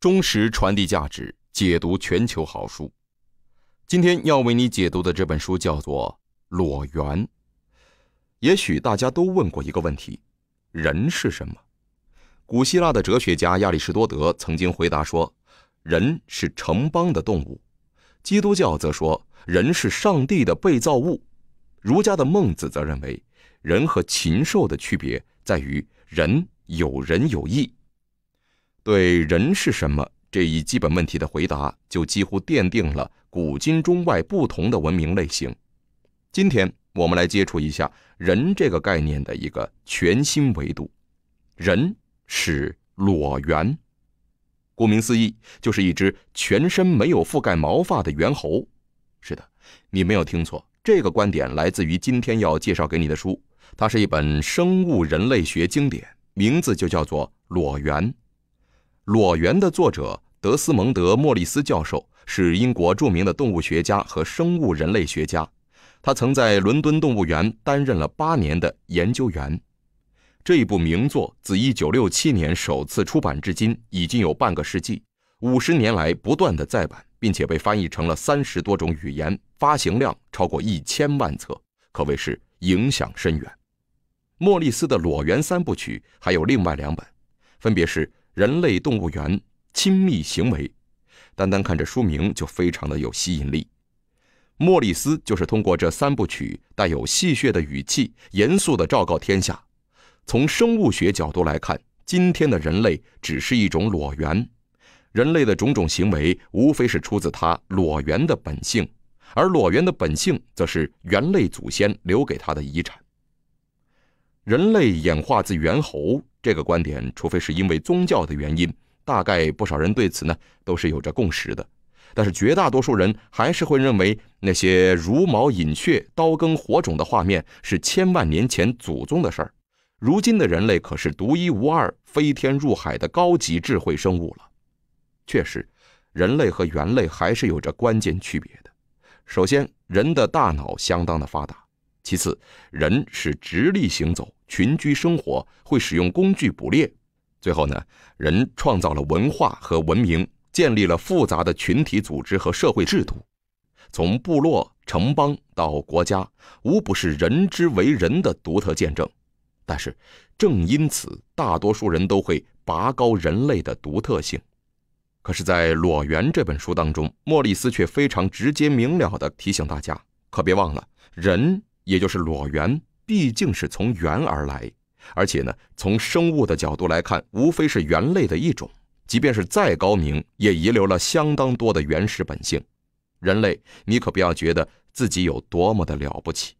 忠实传递价值，解读全球好书。今天要为你解读的这本书叫做《裸猿》。也许大家都问过一个问题：人是什么？古希腊的哲学家亚里士多德曾经回答说：“人是城邦的动物。”基督教则说：“人是上帝的被造物。”儒家的孟子则认为：“人和禽兽的区别在于人有仁有义。”对人是什么这一基本问题的回答，就几乎奠定了古今中外不同的文明类型。今天，我们来接触一下“人”这个概念的一个全新维度。人是裸猿，顾名思义，就是一只全身没有覆盖毛发的猿猴。是的，你没有听错，这个观点来自于今天要介绍给你的书，它是一本生物人类学经典，名字就叫做《裸猿》。《裸猿》的作者德斯蒙德·莫利斯教授是英国著名的动物学家和生物人类学家，他曾在伦敦动物园担任了八年的研究员。这一部名作自1967年首次出版至今已经有半个世纪，五十年来不断的再版，并且被翻译成了三十多种语言，发行量超过一千万册，可谓是影响深远。莫利斯的《裸猿》三部曲还有另外两本，分别是。《人类动物园》亲密行为，单单看这书名就非常的有吸引力。莫里斯就是通过这三部曲，带有戏谑的语气，严肃的昭告天下：从生物学角度来看，今天的人类只是一种裸猿，人类的种种行为无非是出自他裸猿的本性，而裸猿的本性则是猿类祖先留给他的遗产。人类演化自猿猴。这个观点，除非是因为宗教的原因，大概不少人对此呢都是有着共识的。但是绝大多数人还是会认为，那些茹毛饮血、刀耕火种的画面是千万年前祖宗的事儿。如今的人类可是独一无二、飞天入海的高级智慧生物了。确实，人类和猿类还是有着关键区别的。首先，人的大脑相当的发达；其次，人是直立行走。群居生活会使用工具捕猎，最后呢，人创造了文化和文明，建立了复杂的群体组织和社会制度，从部落、城邦到国家，无不是人之为人的独特见证。但是，正因此，大多数人都会拔高人类的独特性。可是，在《裸猿》这本书当中，莫里斯却非常直接明了地提醒大家：可别忘了，人也就是裸猿。毕竟是从猿而来，而且呢，从生物的角度来看，无非是猿类的一种。即便是再高明，也遗留了相当多的原始本性。人类，你可不要觉得自己有多么的了不起。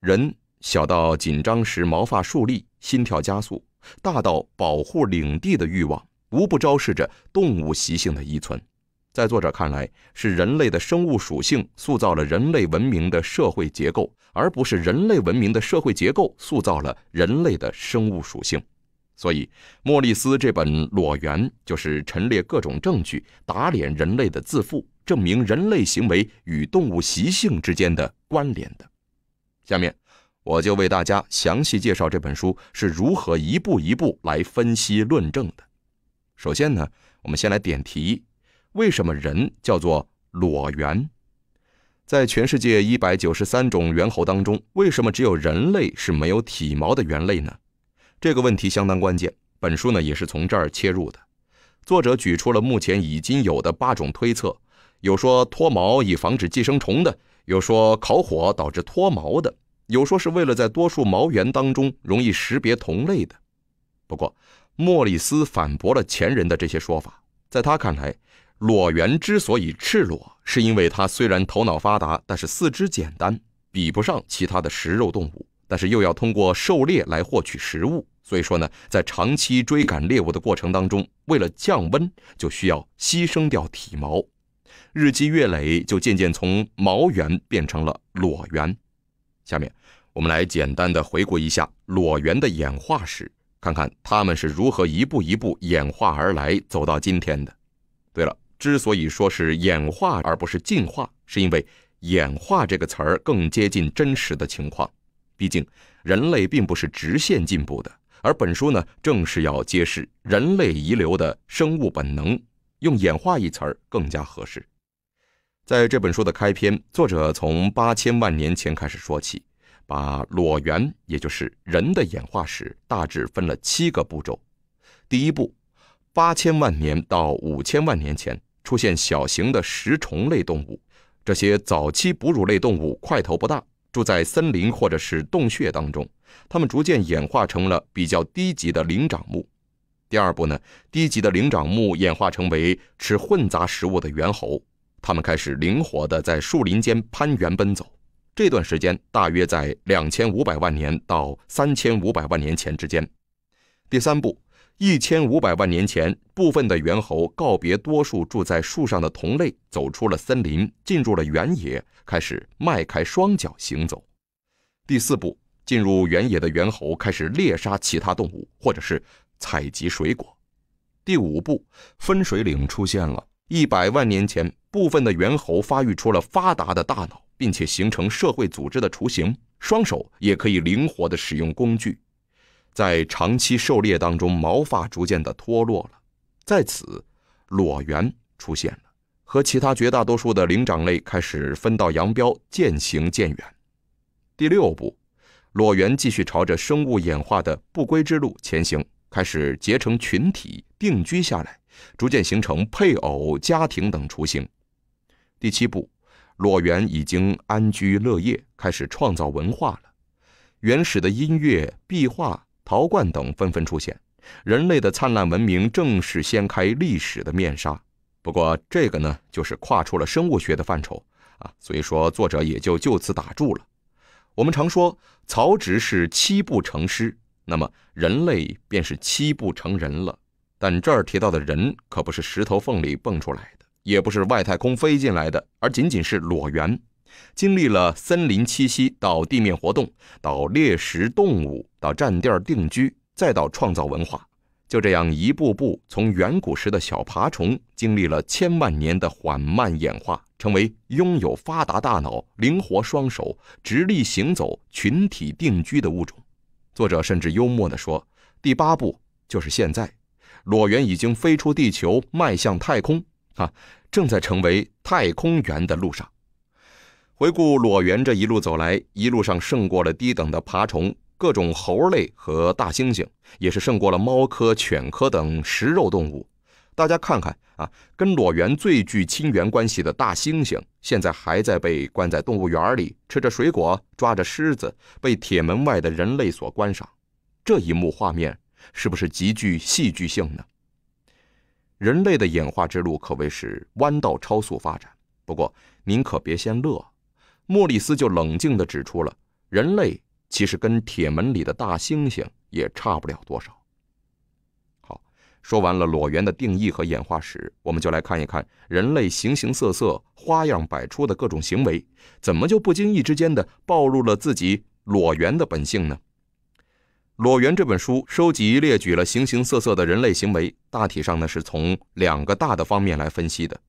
人小到紧张时毛发竖立、心跳加速，大到保护领地的欲望，无不昭示着动物习性的遗存。在作者看来，是人类的生物属性塑造了人类文明的社会结构，而不是人类文明的社会结构塑造了人类的生物属性。所以，莫里斯这本《裸猿》就是陈列各种证据，打脸人类的自负，证明人类行为与动物习性之间的关联的。下面，我就为大家详细介绍这本书是如何一步一步来分析论证的。首先呢，我们先来点题。为什么人叫做裸猿？在全世界一百九十三种猿猴当中，为什么只有人类是没有体毛的猿类呢？这个问题相当关键。本书呢也是从这儿切入的。作者举出了目前已经有的八种推测：有说脱毛以防止寄生虫的，有说烤火导致脱毛的，有说是为了在多数毛猿当中容易识别同类的。不过，莫里斯反驳了前人的这些说法，在他看来。裸猿之所以赤裸，是因为它虽然头脑发达，但是四肢简单，比不上其他的食肉动物。但是又要通过狩猎来获取食物，所以说呢，在长期追赶猎物的过程当中，为了降温，就需要牺牲掉体毛，日积月累，就渐渐从毛猿变成了裸猿。下面我们来简单的回顾一下裸猿的演化史，看看它们是如何一步一步演化而来，走到今天的。对了。之所以说是演化而不是进化，是因为“演化”这个词儿更接近真实的情况。毕竟，人类并不是直线进步的，而本书呢，正是要揭示人类遗留的生物本能，用“演化”一词儿更加合适。在这本书的开篇，作者从八千万年前开始说起，把裸猿，也就是人的演化史，大致分了七个步骤。第一步，八千万年到五千万年前。出现小型的食虫类动物，这些早期哺乳类动物块头不大，住在森林或者是洞穴当中。它们逐渐演化成了比较低级的灵长目。第二步呢，低级的灵长目演化成为吃混杂食物的猿猴，它们开始灵活的在树林间攀援奔走。这段时间大约在两千五百万年到三千五百万年前之间。第三步。一千五百万年前，部分的猿猴告别多数住在树上的同类，走出了森林，进入了原野，开始迈开双脚行走。第四步，进入原野的猿猴开始猎杀其他动物，或者是采集水果。第五步，分水岭出现了一百万年前，部分的猿猴发育出了发达的大脑，并且形成社会组织的雏形，双手也可以灵活的使用工具。在长期狩猎当中，毛发逐渐的脱落了，在此，裸猿出现了，和其他绝大多数的灵长类开始分道扬镳，渐行渐远。第六步，裸猿继续朝着生物演化的不归之路前行，开始结成群体，定居下来，逐渐形成配偶、家庭等雏形。第七步，裸猿已经安居乐业，开始创造文化了，原始的音乐、壁画。陶罐等纷纷出现，人类的灿烂文明正式掀开历史的面纱。不过，这个呢，就是跨出了生物学的范畴啊，所以说作者也就就此打住了。我们常说曹植是七步成诗，那么人类便是七步成人了。但这儿提到的人可不是石头缝里蹦出来的，也不是外太空飞进来的，而仅仅是裸猿。经历了森林栖息到地面活动，到猎食动物，到站儿定居，再到创造文化，就这样一步步从远古时的小爬虫，经历了千万年的缓慢演化，成为拥有发达大脑、灵活双手、直立行走、群体定居的物种。作者甚至幽默地说：“第八步就是现在，裸猿已经飞出地球，迈向太空啊，正在成为太空猿的路上。”回顾裸猿这一路走来，一路上胜过了低等的爬虫、各种猴类和大猩猩，也是胜过了猫科、犬科等食肉动物。大家看看啊，跟裸猿最具亲缘关系的大猩猩，现在还在被关在动物园里，吃着水果，抓着狮子，被铁门外的人类所观赏。这一幕画面是不是极具戏剧性呢？人类的演化之路可谓是弯道超速发展。不过您可别先乐。莫里斯就冷静地指出了，人类其实跟铁门里的大猩猩也差不了多少。好，说完了裸猿的定义和演化史，我们就来看一看人类形形色色、花样百出的各种行为，怎么就不经意之间的暴露了自己裸猿的本性呢？《裸猿》这本书收集列举了形形色色的人类行为，大体上呢是从两个大的方面来分析的，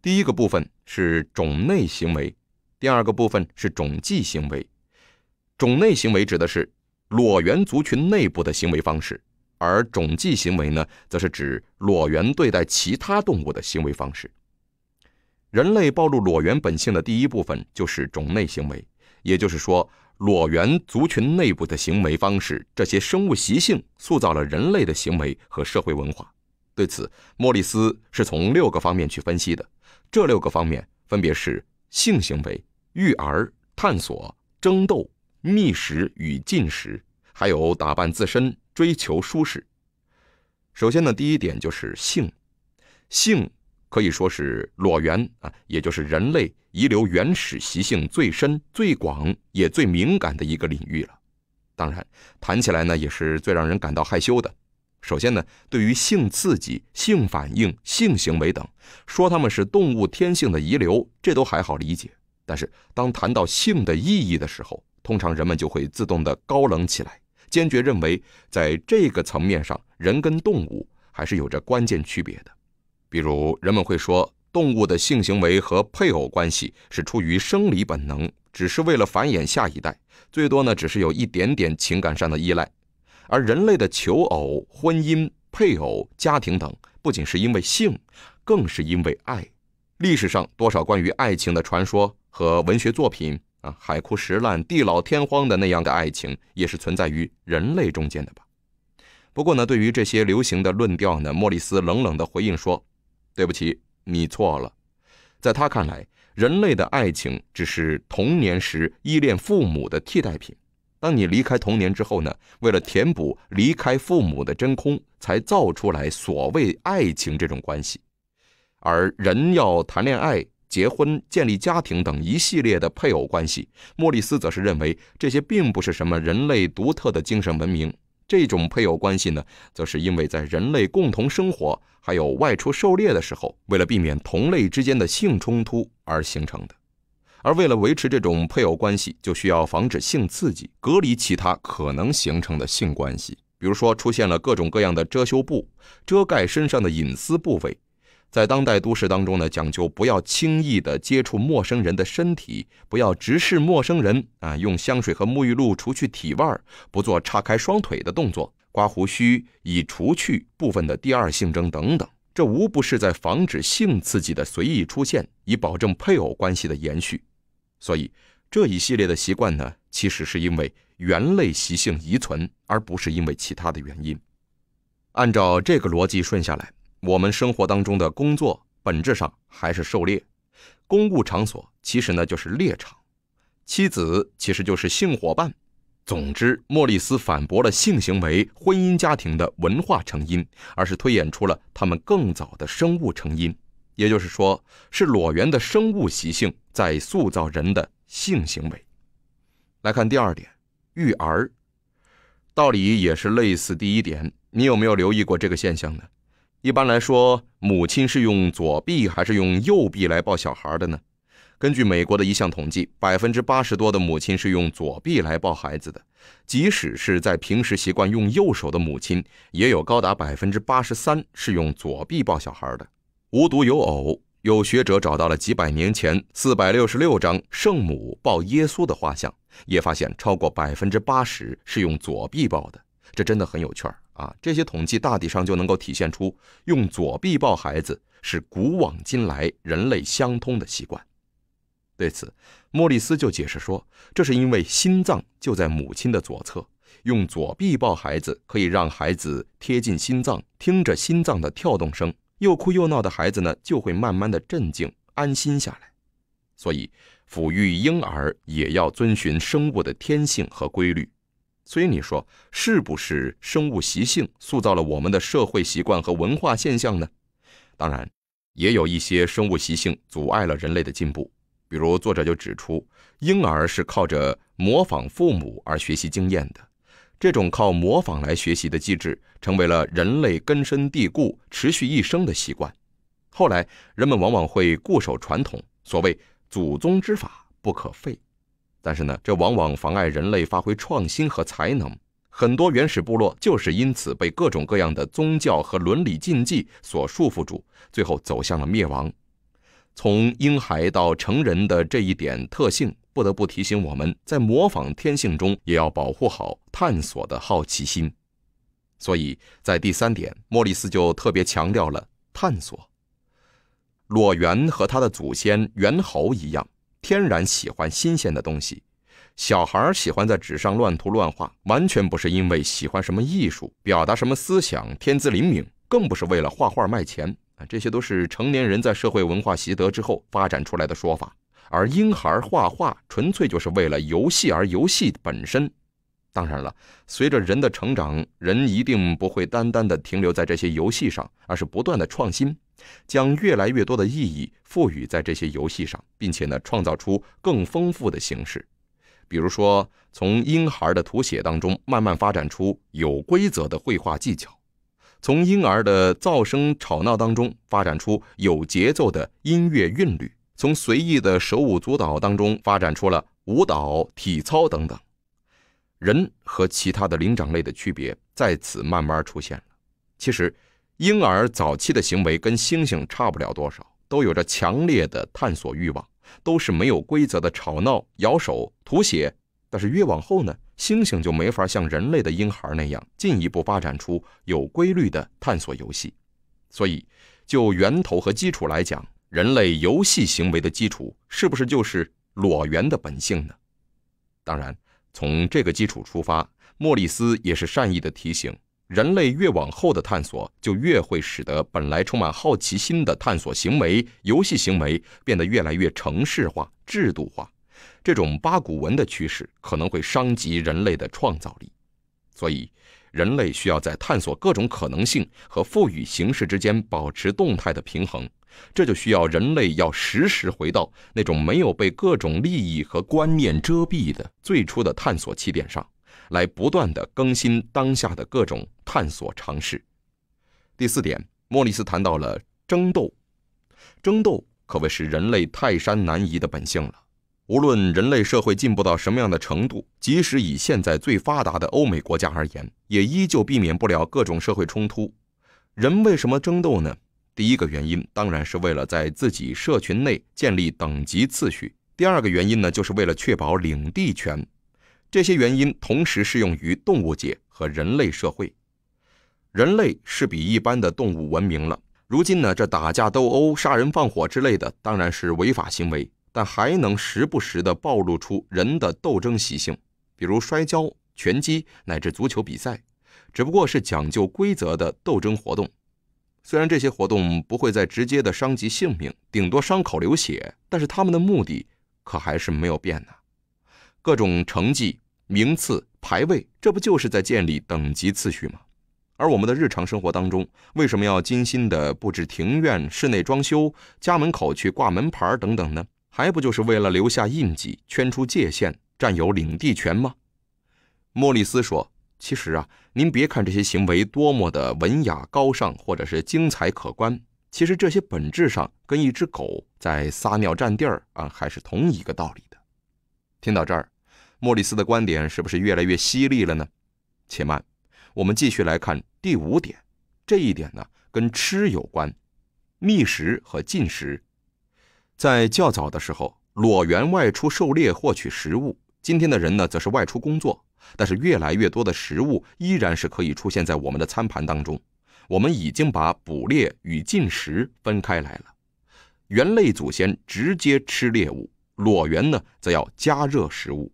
第一个部分是种内行为。第二个部分是种际行为，种内行为指的是裸猿族群内部的行为方式，而种际行为呢，则是指裸猿对待其他动物的行为方式。人类暴露裸猿本性的第一部分就是种内行为，也就是说裸猿族群内部的行为方式，这些生物习性塑造了人类的行为和社会文化。对此，莫里斯是从六个方面去分析的，这六个方面分别是性行为。育儿、探索、争斗、觅食与进食，还有打扮自身、追求舒适。首先呢，第一点就是性。性可以说是裸猿啊，也就是人类遗留原始习性最深、最广也最敏感的一个领域了。当然，谈起来呢，也是最让人感到害羞的。首先呢，对于性刺激、性反应、性行为等，说他们是动物天性的遗留，这都还好理解。但是，当谈到性的意义的时候，通常人们就会自动的高冷起来，坚决认为在这个层面上，人跟动物还是有着关键区别的。比如，人们会说，动物的性行为和配偶关系是出于生理本能，只是为了繁衍下一代，最多呢，只是有一点点情感上的依赖；而人类的求偶、婚姻、配偶、家庭等，不仅是因为性，更是因为爱。历史上多少关于爱情的传说和文学作品啊，海枯石烂、地老天荒的那样的爱情，也是存在于人类中间的吧？不过呢，对于这些流行的论调呢，莫里斯冷冷地回应说：“对不起，你错了。”在他看来，人类的爱情只是童年时依恋父母的替代品。当你离开童年之后呢，为了填补离开父母的真空，才造出来所谓爱情这种关系。而人要谈恋爱、结婚、建立家庭等一系列的配偶关系，莫里斯则是认为这些并不是什么人类独特的精神文明。这种配偶关系呢，则是因为在人类共同生活还有外出狩猎的时候，为了避免同类之间的性冲突而形成的。而为了维持这种配偶关系，就需要防止性刺激，隔离其他可能形成的性关系，比如说出现了各种各样的遮羞布，遮盖身上的隐私部位。在当代都市当中呢，讲究不要轻易的接触陌生人的身体，不要直视陌生人啊，用香水和沐浴露除去体味儿，不做叉开双腿的动作，刮胡须以除去部分的第二性征等等，这无不是在防止性刺激的随意出现，以保证配偶关系的延续。所以这一系列的习惯呢，其实是因为猿类习性遗存，而不是因为其他的原因。按照这个逻辑顺下来。我们生活当中的工作本质上还是狩猎，公务场所其实呢就是猎场，妻子其实就是性伙伴。总之，莫里斯反驳了性行为、婚姻家庭的文化成因，而是推演出了他们更早的生物成因，也就是说是裸猿的生物习性在塑造人的性行为。来看第二点，育儿，道理也是类似第一点。你有没有留意过这个现象呢？一般来说，母亲是用左臂还是用右臂来抱小孩的呢？根据美国的一项统计，百分之八十多的母亲是用左臂来抱孩子的。即使是在平时习惯用右手的母亲，也有高达百分之八十三是用左臂抱小孩的。无独有偶，有学者找到了几百年前四百六十六张圣母抱耶稣的画像，也发现超过百分之八十是用左臂抱的。这真的很有趣儿。啊，这些统计大体上就能够体现出用左臂抱孩子是古往今来人类相通的习惯。对此，莫里斯就解释说，这是因为心脏就在母亲的左侧，用左臂抱孩子可以让孩子贴近心脏，听着心脏的跳动声。又哭又闹的孩子呢，就会慢慢的镇静、安心下来。所以，抚育婴儿也要遵循生物的天性和规律。所以你说，是不是生物习性塑造了我们的社会习惯和文化现象呢？当然，也有一些生物习性阻碍了人类的进步。比如，作者就指出，婴儿是靠着模仿父母而学习经验的。这种靠模仿来学习的机制，成为了人类根深蒂固、持续一生的习惯。后来，人们往往会固守传统，所谓“祖宗之法不可废”。但是呢，这往往妨碍人类发挥创新和才能。很多原始部落就是因此被各种各样的宗教和伦理禁忌所束缚住，最后走向了灭亡。从婴孩到成人的这一点特性，不得不提醒我们在模仿天性中也要保护好探索的好奇心。所以在第三点，莫里斯就特别强调了探索。裸猿和他的祖先猿猴一样。天然喜欢新鲜的东西，小孩儿喜欢在纸上乱涂乱画，完全不是因为喜欢什么艺术、表达什么思想，天资灵敏，更不是为了画画卖钱啊！这些都是成年人在社会文化习得之后发展出来的说法，而婴孩画画纯粹就是为了游戏，而游戏本身，当然了，随着人的成长，人一定不会单单的停留在这些游戏上，而是不断的创新，将越来越多的意义。赋予在这些游戏上，并且呢，创造出更丰富的形式，比如说，从婴孩的图写当中慢慢发展出有规则的绘画技巧，从婴儿的噪声吵闹当中发展出有节奏的音乐韵律，从随意的手舞足蹈当中发展出了舞蹈、体操等等。人和其他的灵长类的区别在此慢慢出现了。其实，婴儿早期的行为跟猩猩差不了多少。都有着强烈的探索欲望，都是没有规则的吵闹、咬手、吐血。但是越往后呢，猩猩就没法像人类的婴孩那样进一步发展出有规律的探索游戏。所以，就源头和基础来讲，人类游戏行为的基础是不是就是裸猿的本性呢？当然，从这个基础出发，莫里斯也是善意的提醒。人类越往后的探索，就越会使得本来充满好奇心的探索行为、游戏行为变得越来越程式化、制度化。这种八股文的趋势可能会伤及人类的创造力。所以，人类需要在探索各种可能性和赋予形式之间保持动态的平衡。这就需要人类要时时回到那种没有被各种利益和观念遮蔽的最初的探索起点上。来不断的更新当下的各种探索尝试。第四点，莫里斯谈到了争斗，争斗可谓是人类泰山难移的本性了。无论人类社会进步到什么样的程度，即使以现在最发达的欧美国家而言，也依旧避免不了各种社会冲突。人为什么争斗呢？第一个原因当然是为了在自己社群内建立等级次序。第二个原因呢，就是为了确保领地权。这些原因同时适用于动物界和人类社会。人类是比一般的动物文明了。如今呢，这打架斗殴、杀人放火之类的当然是违法行为，但还能时不时地暴露出人的斗争习性，比如摔跤、拳击乃至足球比赛，只不过是讲究规则的斗争活动。虽然这些活动不会再直接地伤及性命，顶多伤口流血，但是他们的目的可还是没有变呢。各种成绩、名次、排位，这不就是在建立等级次序吗？而我们的日常生活当中，为什么要精心的布置庭院、室内装修、家门口去挂门牌等等呢？还不就是为了留下印记、圈出界限、占有领地权吗？莫里斯说：“其实啊，您别看这些行为多么的文雅高尚，或者是精彩可观，其实这些本质上跟一只狗在撒尿占地儿啊，还是同一个道理的。”听到这儿。莫里斯的观点是不是越来越犀利了呢？且慢，我们继续来看第五点。这一点呢，跟吃有关，觅食和进食。在较早的时候，裸猿外出狩猎获取食物；今天的人呢，则是外出工作。但是，越来越多的食物依然是可以出现在我们的餐盘当中。我们已经把捕猎与进食分开来了。猿类祖先直接吃猎物，裸猿呢，则要加热食物。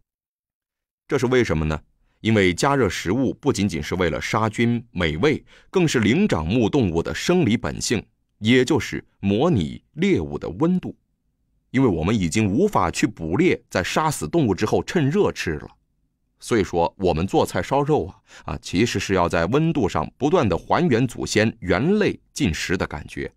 这是为什么呢？因为加热食物不仅仅是为了杀菌、美味，更是灵长目动物的生理本性，也就是模拟猎物的温度。因为我们已经无法去捕猎，在杀死动物之后趁热吃了，所以说我们做菜烧肉啊啊，其实是要在温度上不断的还原祖先猿类进食的感觉。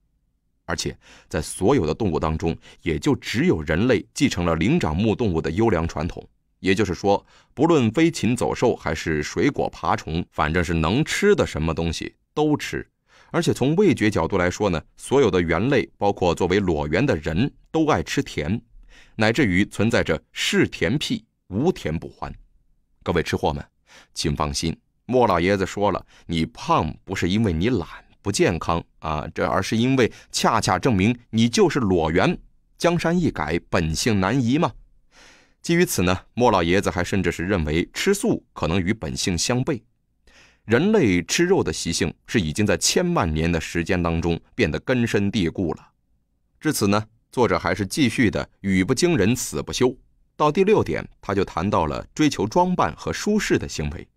而且在所有的动物当中，也就只有人类继承了灵长目动物的优良传统。也就是说，不论飞禽走兽还是水果爬虫，反正是能吃的什么东西都吃。而且从味觉角度来说呢，所有的猿类，包括作为裸猿的人，都爱吃甜，乃至于存在着嗜甜癖，无甜不欢。各位吃货们，请放心，莫老爷子说了，你胖不是因为你懒不健康啊，这而是因为恰恰证明你就是裸猿。江山易改，本性难移嘛。基于此呢，莫老爷子还甚至是认为吃素可能与本性相悖，人类吃肉的习性是已经在千万年的时间当中变得根深蒂固了。至此呢，作者还是继续的语不惊人死不休。到第六点，他就谈到了追求装扮和舒适的行为。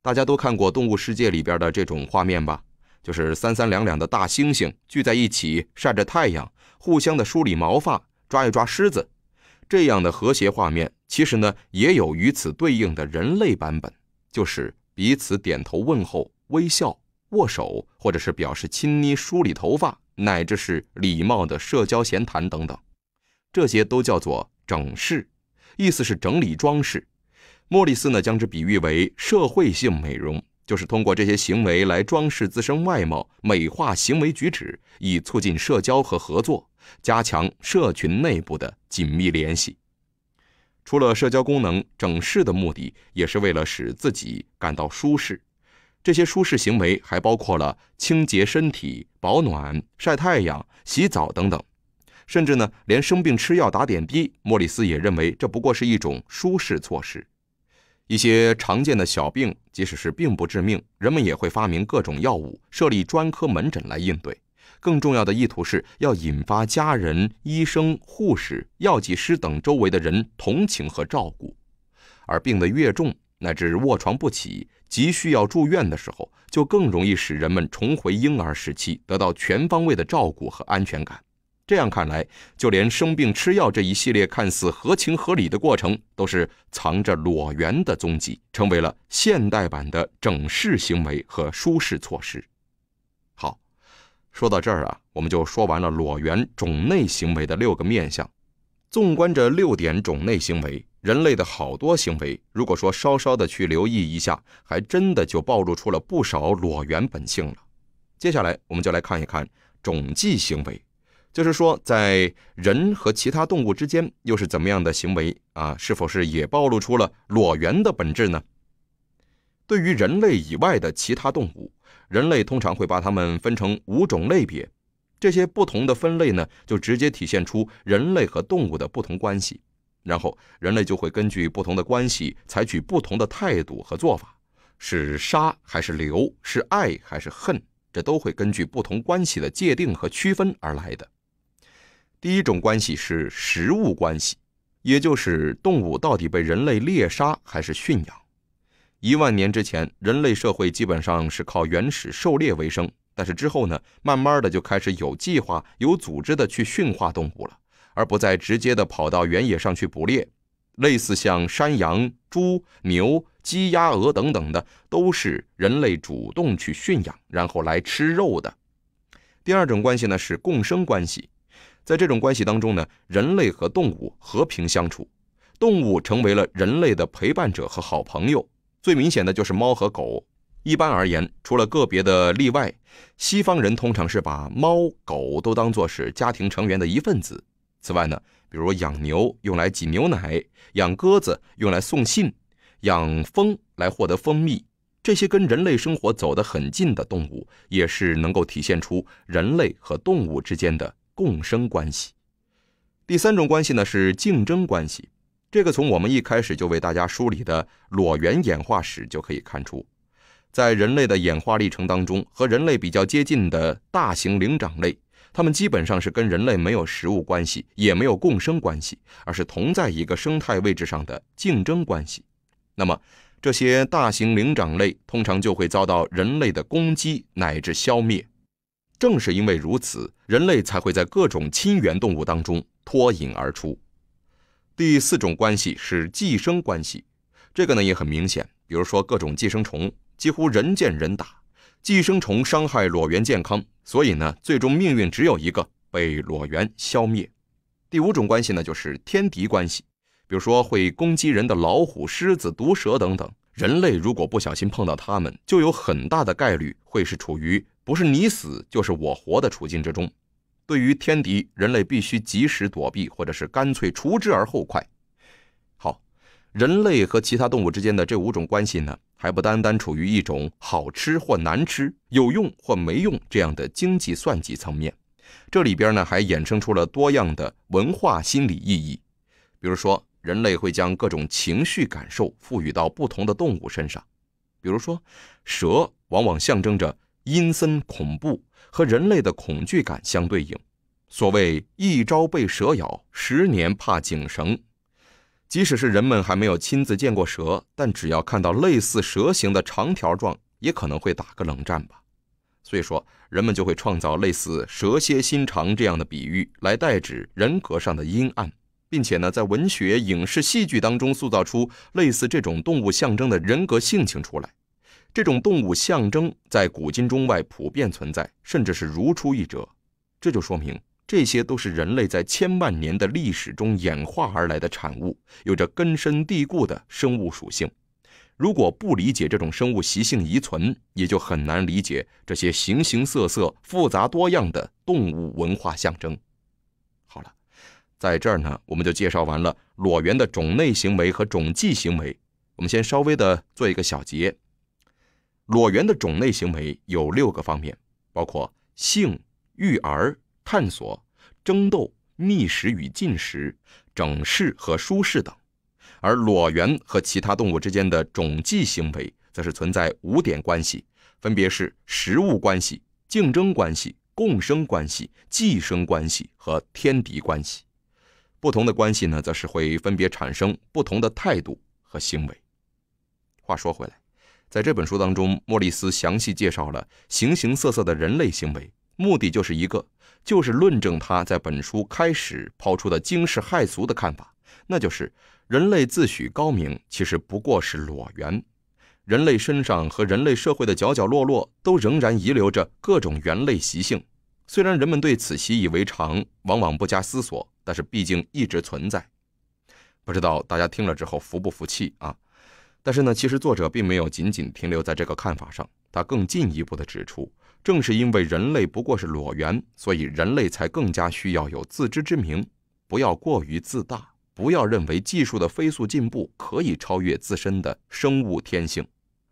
大家都看过《动物世界》里边的这种画面吧？就是三三两两的大猩猩聚在一起晒着太阳，互相的梳理毛发，抓一抓狮子。这样的和谐画面，其实呢也有与此对应的人类版本，就是彼此点头问候、微笑、握手，或者是表示亲昵、梳理头发，乃至是礼貌的社交闲谈等等。这些都叫做整饰，意思是整理装饰。莫里斯呢将之比喻为社会性美容，就是通过这些行为来装饰自身外貌、美化行为举止，以促进社交和合作。加强社群内部的紧密联系。除了社交功能，整饰的目的也是为了使自己感到舒适。这些舒适行为还包括了清洁身体、保暖、晒太阳、洗澡等等。甚至呢，连生病吃药、打点滴，莫里斯也认为这不过是一种舒适措施。一些常见的小病，即使是并不致命，人们也会发明各种药物，设立专科门诊来应对。更重要的意图是要引发家人、医生、护士、药剂师等周围的人同情和照顾，而病得越重，乃至卧床不起、急需要住院的时候，就更容易使人们重回婴儿时期，得到全方位的照顾和安全感。这样看来，就连生病吃药这一系列看似合情合理的过程，都是藏着裸猿的踪迹，成为了现代版的整饰行为和舒适措施。说到这儿啊，我们就说完了裸猿种内行为的六个面相。纵观这六点种内行为，人类的好多行为，如果说稍稍的去留意一下，还真的就暴露出了不少裸猿本性了。接下来，我们就来看一看种际行为，就是说在人和其他动物之间又是怎么样的行为啊？是否是也暴露出了裸猿的本质呢？对于人类以外的其他动物，人类通常会把它们分成五种类别。这些不同的分类呢，就直接体现出人类和动物的不同关系。然后，人类就会根据不同的关系采取不同的态度和做法，是杀还是留，是爱还是恨，这都会根据不同关系的界定和区分而来的。第一种关系是食物关系，也就是动物到底被人类猎杀还是驯养。一万年之前，人类社会基本上是靠原始狩猎为生。但是之后呢，慢慢的就开始有计划、有组织的去驯化动物了，而不再直接的跑到原野上去捕猎。类似像山羊、猪、牛、鸡、鸭、鹅等等的，都是人类主动去驯养，然后来吃肉的。第二种关系呢是共生关系，在这种关系当中呢，人类和动物和平相处，动物成为了人类的陪伴者和好朋友。最明显的就是猫和狗。一般而言，除了个别的例外，西方人通常是把猫、狗都当作是家庭成员的一份子。此外呢，比如养牛用来挤牛奶，养鸽子用来送信，养蜂来获得蜂蜜，这些跟人类生活走得很近的动物，也是能够体现出人类和动物之间的共生关系。第三种关系呢，是竞争关系。这个从我们一开始就为大家梳理的裸猿演化史就可以看出，在人类的演化历程当中，和人类比较接近的大型灵长类，它们基本上是跟人类没有食物关系，也没有共生关系，而是同在一个生态位置上的竞争关系。那么，这些大型灵长类通常就会遭到人类的攻击乃至消灭。正是因为如此，人类才会在各种亲缘动物当中脱颖而出。第四种关系是寄生关系，这个呢也很明显，比如说各种寄生虫，几乎人见人打，寄生虫伤害裸猿健康，所以呢，最终命运只有一个，被裸猿消灭。第五种关系呢就是天敌关系，比如说会攻击人的老虎、狮子、毒蛇等等，人类如果不小心碰到它们，就有很大的概率会是处于不是你死就是我活的处境之中。对于天敌，人类必须及时躲避，或者是干脆除之而后快。好，人类和其他动物之间的这五种关系呢，还不单单处于一种好吃或难吃、有用或没用这样的经济算计层面，这里边呢还衍生出了多样的文化心理意义。比如说，人类会将各种情绪感受赋予到不同的动物身上，比如说，蛇往往象征着。阴森恐怖和人类的恐惧感相对应，所谓“一朝被蛇咬，十年怕井绳”，即使是人们还没有亲自见过蛇，但只要看到类似蛇形的长条状，也可能会打个冷战吧。所以说，人们就会创造类似“蛇蝎心肠”这样的比喻来代指人格上的阴暗，并且呢，在文学、影视、戏剧当中塑造出类似这种动物象征的人格性情出来。这种动物象征在古今中外普遍存在，甚至是如出一辙。这就说明，这些都是人类在千万年的历史中演化而来的产物，有着根深蒂固的生物属性。如果不理解这种生物习性遗存，也就很难理解这些形形色色、复杂多样的动物文化象征。好了，在这儿呢，我们就介绍完了裸猿的种类行为和种际行为。我们先稍微的做一个小结。裸猿的种类行为有六个方面，包括性、育儿、探索、争斗、觅食与进食、整饰和舒适等；而裸猿和其他动物之间的种际行为则是存在五点关系，分别是食物关系、竞争关系、共生关系、寄生关系和天敌关系。不同的关系呢，则是会分别产生不同的态度和行为。话说回来。在这本书当中，莫里斯详细介绍了形形色色的人类行为，目的就是一个，就是论证他在本书开始抛出的惊世骇俗的看法，那就是人类自诩高明，其实不过是裸猿。人类身上和人类社会的角角落落都仍然遗留着各种猿类习性，虽然人们对此习以为常，往往不加思索，但是毕竟一直存在。不知道大家听了之后服不服气啊？但是呢，其实作者并没有仅仅停留在这个看法上，他更进一步的指出，正是因为人类不过是裸猿，所以人类才更加需要有自知之明，不要过于自大，不要认为技术的飞速进步可以超越自身的生物天性。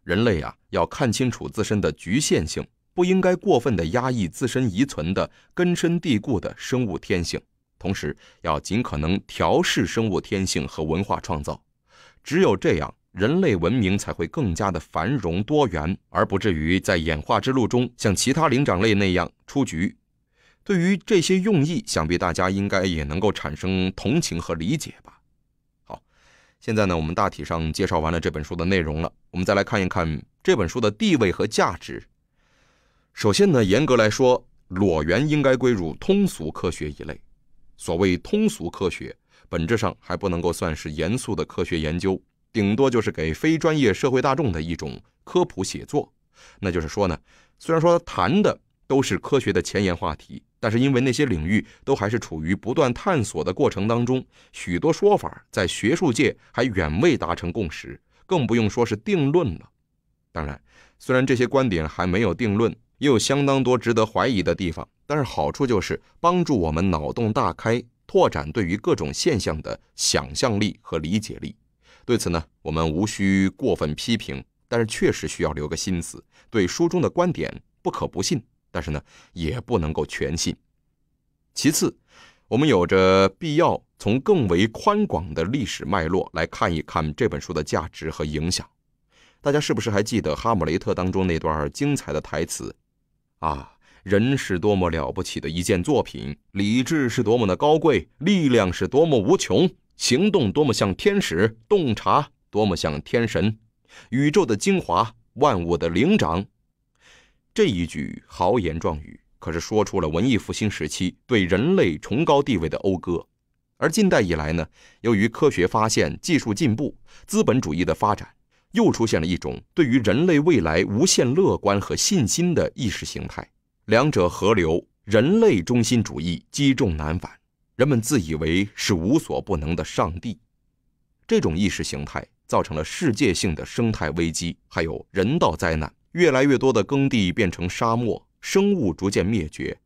人类啊，要看清楚自身的局限性，不应该过分的压抑自身遗存的根深蒂固的生物天性，同时要尽可能调试生物天性和文化创造，只有这样。人类文明才会更加的繁荣多元，而不至于在演化之路中像其他灵长类那样出局。对于这些用意，想必大家应该也能够产生同情和理解吧。好，现在呢，我们大体上介绍完了这本书的内容了。我们再来看一看这本书的地位和价值。首先呢，严格来说，裸猿应该归入通俗科学一类。所谓通俗科学，本质上还不能够算是严肃的科学研究。顶多就是给非专业社会大众的一种科普写作，那就是说呢，虽然说谈的都是科学的前沿话题，但是因为那些领域都还是处于不断探索的过程当中，许多说法在学术界还远未达成共识，更不用说是定论了。当然，虽然这些观点还没有定论，也有相当多值得怀疑的地方，但是好处就是帮助我们脑洞大开，拓展对于各种现象的想象力和理解力。对此呢，我们无需过分批评，但是确实需要留个心思。对书中的观点不可不信，但是呢，也不能够全信。其次，我们有着必要从更为宽广的历史脉络来看一看这本书的价值和影响。大家是不是还记得《哈姆雷特》当中那段精彩的台词？啊，人是多么了不起的一件作品，理智是多么的高贵，力量是多么无穷。行动多么像天使，洞察多么像天神，宇宙的精华，万物的灵长。这一句豪言壮语，可是说出了文艺复兴时期对人类崇高地位的讴歌。而近代以来呢，由于科学发现、技术进步、资本主义的发展，又出现了一种对于人类未来无限乐观和信心的意识形态。两者合流，人类中心主义积重难返。人们自以为是无所不能的上帝，这种意识形态造成了世界性的生态危机，还有人道灾难。越来越多的耕地变成沙漠，生物逐渐灭绝，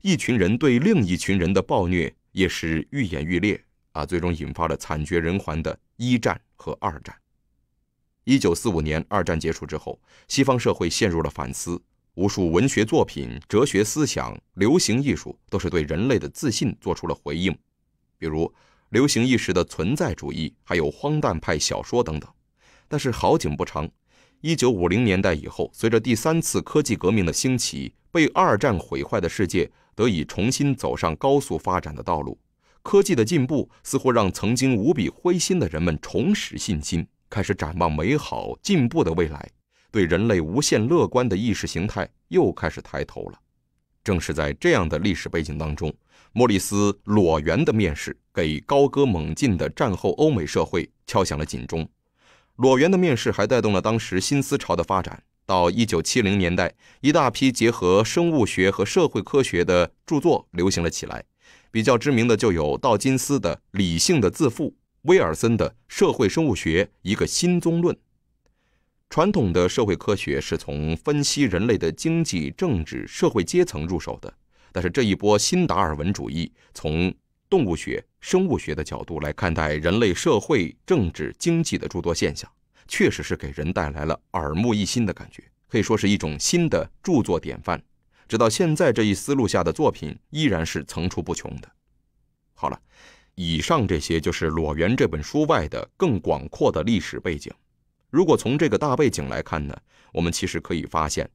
一群人对另一群人的暴虐也是愈演愈烈啊！最终引发了惨绝人寰的一战和二战。一九四五年，二战结束之后，西方社会陷入了反思。无数文学作品、哲学思想、流行艺术都是对人类的自信做出了回应，比如流行一时的存在主义，还有荒诞派小说等等。但是好景不长，一九五零年代以后，随着第三次科技革命的兴起，被二战毁坏的世界得以重新走上高速发展的道路。科技的进步似乎让曾经无比灰心的人们重拾信心，开始展望美好进步的未来。对人类无限乐观的意识形态又开始抬头了。正是在这样的历史背景当中，莫里斯·裸猿的面试给高歌猛进的战后欧美社会敲响了警钟。裸猿的面试还带动了当时新思潮的发展。到1970年代，一大批结合生物学和社会科学的著作流行了起来。比较知名的就有道金斯的《理性的自负》，威尔森的《社会生物学：一个新宗论》。传统的社会科学是从分析人类的经济、政治、社会阶层入手的，但是这一波新达尔文主义从动物学、生物学的角度来看待人类社会、政治、经济的诸多现象，确实是给人带来了耳目一新的感觉，可以说是一种新的著作典范。直到现在，这一思路下的作品依然是层出不穷的。好了，以上这些就是《裸猿》这本书外的更广阔的历史背景。如果从这个大背景来看呢，我们其实可以发现，《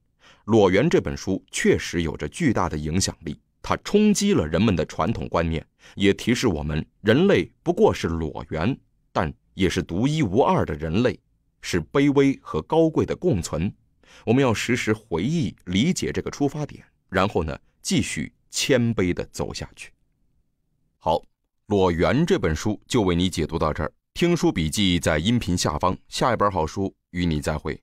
裸猿》这本书确实有着巨大的影响力，它冲击了人们的传统观念，也提示我们，人类不过是裸猿，但也是独一无二的人类，是卑微和高贵的共存。我们要时时回忆、理解这个出发点，然后呢，继续谦卑地走下去。好，《裸猿》这本书就为你解读到这儿。听书笔记在音频下方，下一本好书与你再会。